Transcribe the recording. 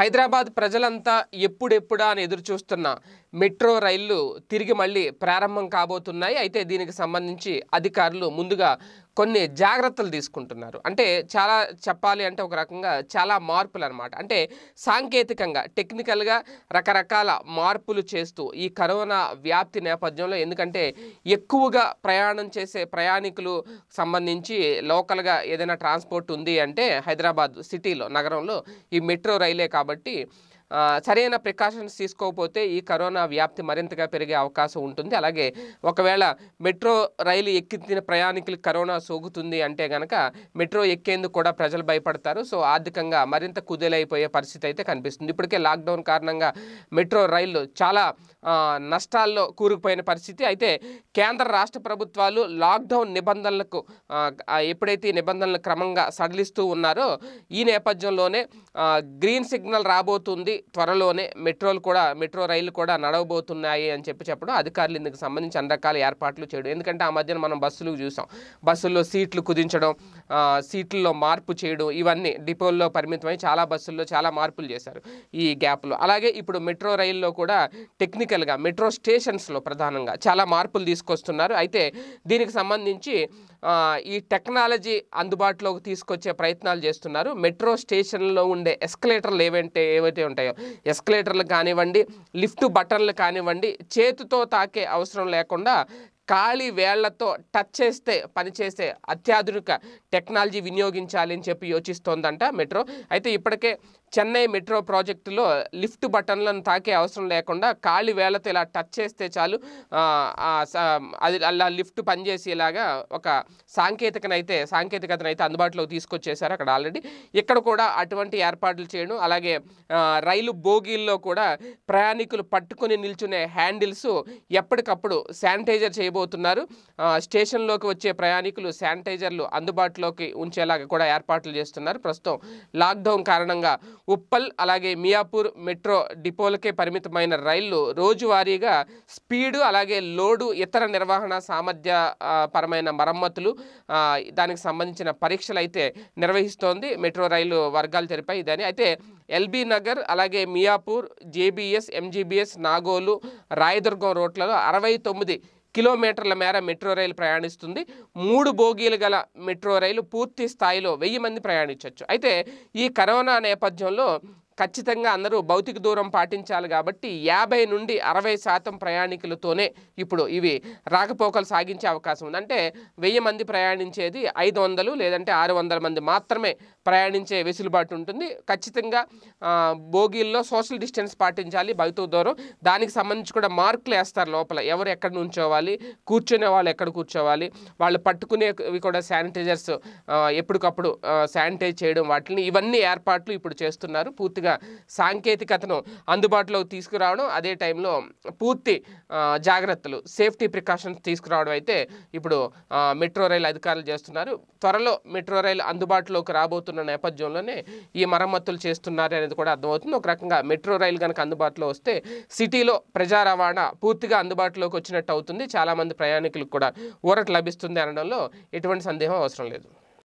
హైదరాబాద్ ప్రజలంతా ఎప్పుడెప్పుడా అని ఎదురుచూస్తున్న మెట్రో రైళ్లు తిరిగి మళ్ళీ ప్రారంభం కాబోతున్నాయి అయితే దీనికి సంబంధించి అధికారులు ముందుగా కొన్ని జాగ్రత్తలు తీసుకుంటున్నారు అంటే చాలా చెప్పాలి అంటే ఒక రకంగా చాలా మార్పులు అనమాట అంటే సాంకేతికంగా టెక్నికల్గా రకరకాల మార్పులు చేస్తూ ఈ కరోనా వ్యాప్తి నేపథ్యంలో ఎందుకంటే ఎక్కువగా ప్రయాణం చేసే ప్రయాణికులు సంబంధించి లోకల్గా ఏదైనా ట్రాన్స్పోర్ట్ ఉంది అంటే హైదరాబాద్ సిటీలో నగరంలో ఈ మెట్రో రైలే కాబట్టి సరైన ప్రికాషన్స్ తీసుకోకపోతే ఈ కరోనా వ్యాప్తి మరింతగా పెరిగే అవకాశం ఉంటుంది అలాగే ఒకవేళ మెట్రో రైలు ఎక్కిన ప్రయాణికులు కరోనా సోగుతుంది అంటే కనుక మెట్రో ఎక్కేందుకు కూడా ప్రజలు భయపడతారు సో ఆర్థికంగా మరింత కుదేలైపోయే పరిస్థితి అయితే కనిపిస్తుంది ఇప్పటికే లాక్డౌన్ కారణంగా మెట్రో రైళ్లు చాలా నష్టాల్లో కూరుకుపోయిన పరిస్థితి అయితే కేంద్ర రాష్ట్ర ప్రభుత్వాలు లాక్డౌన్ నిబంధనలకు ఎప్పుడైతే నిబంధనలు క్రమంగా సడలిస్తూ ఉన్నారో ఈ నేపథ్యంలోనే గ్రీన్ సిగ్నల్ రాబోతుంది త్వరలోనే మెట్రోలు కూడా మెట్రో రైళ్లు కూడా నడవబోతున్నాయి అని చెప్పి చెప్పడం అధికారులు ఇందుకు సంబంధించి అన్ని రకాల ఏర్పాట్లు చేయడం ఎందుకంటే ఆ మధ్యన మనం బస్సులు చూసాం బస్సుల్లో సీట్లు కుదించడం సీట్లలో మార్పు చేయడం ఇవన్నీ డిపోల్లో పరిమితమై చాలా బస్సుల్లో చాలా మార్పులు చేశారు ఈ గ్యాప్లో అలాగే ఇప్పుడు మెట్రో రైల్లో కూడా టెక్నికల్గా మెట్రో స్టేషన్స్లో ప్రధానంగా చాలా మార్పులు తీసుకొస్తున్నారు అయితే దీనికి సంబంధించి ఈ టెక్నాలజీ అందుబాటులోకి తీసుకొచ్చే ప్రయత్నాలు చేస్తున్నారు మెట్రో స్టేషన్లో ఉండే ఎస్కలేటర్లు ఏవంటే ఏవైతే ఉంటాయో ఎస్కలేటర్లు కానివ్వండి లిఫ్ట్ బటన్లు కానివ్వండి చేతితో తాకే అవసరం లేకుండా ఖాళీ వేళ్లతో టచ్ చేస్తే పనిచేసే అత్యాధునిక టెక్నాలజీ వినియోగించాలని చెప్పి యోచిస్తోందంట మెట్రో అయితే ఇప్పటికే చెన్నై మెట్రో ప్రాజెక్టులో లిఫ్ట్ బటన్లను తాకే అవసరం లేకుండా ఖాళీ వేళతో ఇలా టచ్ చేస్తే చాలు అది అలా లిఫ్ట్ పనిచేసేలాగా ఒక సాంకేతికనైతే సాంకేతికతనైతే అందుబాటులోకి తీసుకొచ్చేశారు అక్కడ ఆల్రెడీ ఇక్కడ కూడా అటువంటి ఏర్పాట్లు చేయడం అలాగే రైలు బోగీల్లో కూడా ప్రయాణికులు పట్టుకొని నిల్చునే హ్యాండిల్స్ ఎప్పటికప్పుడు శానిటైజర్ చేయబో చేయబోతున్నారు స్టేషన్లోకి వచ్చే ప్రయాణికులు శానిటైజర్లు అందుబాటులోకి ఉంచేలాగా కూడా ఏర్పాట్లు చేస్తున్నారు ప్రస్తుతం లాక్డౌన్ కారణంగా ఉప్పల్ అలాగే మియాపూర్ మెట్రో డిపోలకే పరిమితమైన రైళ్లు రోజువారీగా స్పీడు అలాగే లోడు ఇతర నిర్వహణ సామర్థ్య పరమైన మరమ్మతులు దానికి సంబంధించిన పరీక్షలు అయితే నిర్వహిస్తోంది మెట్రో రైలు వర్గాలు తెలిపాయి ఇదని అయితే ఎల్బీ నగర్ అలాగే మియాపూర్ జేబీఎస్ ఎంజీబీఎస్ నాగోలు రాయదుర్గం రోడ్లలో అరవై తొమ్మిది కిలోమీటర్ల మేర మెట్రో రైలు ప్రయాణిస్తుంది మూడు బోగీలు గల మెట్రో రైలు పూర్తి స్థాయిలో వెయ్యి మంది ప్రయాణించవచ్చు అయితే ఈ కరోనా నేపథ్యంలో ఖచ్చితంగా అందరూ భౌతిక దూరం పాటించాలి కాబట్టి యాభై నుండి అరవై శాతం ప్రయాణికులతోనే ఇప్పుడు ఇవి రాకపోకలు సాగించే అవకాశం ఉంది అంటే వెయ్యి మంది ప్రయాణించేది ఐదు వందలు లేదంటే ఆరు వందల మంది మాత్రమే ప్రయాణించే వెసులుబాటు ఉంటుంది ఖచ్చితంగా బోగీల్లో సోషల్ డిస్టెన్స్ పాటించాలి భౌతిక దూరం దానికి సంబంధించి కూడా మార్కులు వేస్తారు లోపల ఎవరు ఎక్కడ నుంచోవాలి కూర్చునే వాళ్ళు ఎక్కడ కూర్చోవాలి వాళ్ళు పట్టుకునేవి కూడా శానిటైజర్స్ ఎప్పటికప్పుడు శానిటైజ్ చేయడం వాటిని ఇవన్నీ ఏర్పాట్లు ఇప్పుడు చేస్తున్నారు పూర్తిగా సాంకేతికతను అందుబాటులోకి తీసుకురావడం అదే టైంలో పూర్తి జాగ్రత్తలు సేఫ్టీ ప్రికాషన్స్ తీసుకురావడం అయితే ఇప్పుడు మెట్రో రైలు అధికారులు చేస్తున్నారు త్వరలో మెట్రో రైలు అందుబాటులోకి రాబోతున్న నేపథ్యంలోనే ఈ మరమ్మతులు చేస్తున్నారు అనేది కూడా అర్థమవుతుంది ఒక రకంగా మెట్రో రైలు కనుక అందుబాటులో వస్తే సిటీలో ప్రజా రవాణా పూర్తిగా అందుబాటులోకి వచ్చినట్టు అవుతుంది చాలామంది ప్రయాణికులకు కూడా ఊరట లభిస్తుంది అనడంలో ఎటువంటి సందేహం అవసరం లేదు